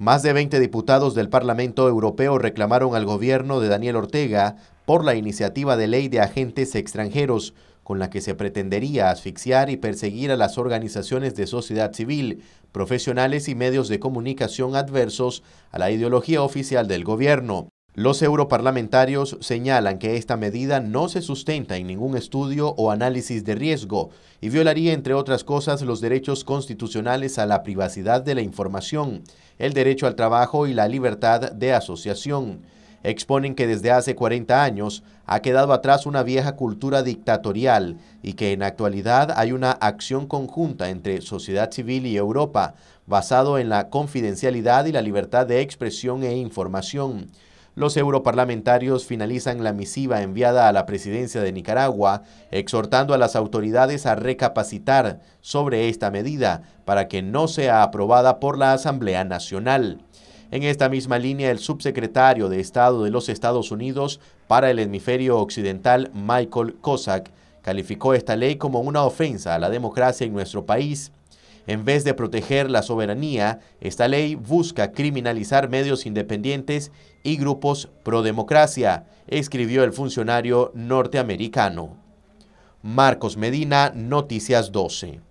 Más de 20 diputados del Parlamento Europeo reclamaron al gobierno de Daniel Ortega por la iniciativa de ley de agentes extranjeros, con la que se pretendería asfixiar y perseguir a las organizaciones de sociedad civil, profesionales y medios de comunicación adversos a la ideología oficial del gobierno. Los europarlamentarios señalan que esta medida no se sustenta en ningún estudio o análisis de riesgo y violaría, entre otras cosas, los derechos constitucionales a la privacidad de la información, el derecho al trabajo y la libertad de asociación. Exponen que desde hace 40 años ha quedado atrás una vieja cultura dictatorial y que en actualidad hay una acción conjunta entre sociedad civil y Europa, basado en la confidencialidad y la libertad de expresión e información. Los europarlamentarios finalizan la misiva enviada a la presidencia de Nicaragua, exhortando a las autoridades a recapacitar sobre esta medida para que no sea aprobada por la Asamblea Nacional. En esta misma línea, el subsecretario de Estado de los Estados Unidos para el hemisferio occidental, Michael Cossack, calificó esta ley como una ofensa a la democracia en nuestro país. En vez de proteger la soberanía, esta ley busca criminalizar medios independientes y grupos pro democracia, escribió el funcionario norteamericano. Marcos Medina, Noticias 12.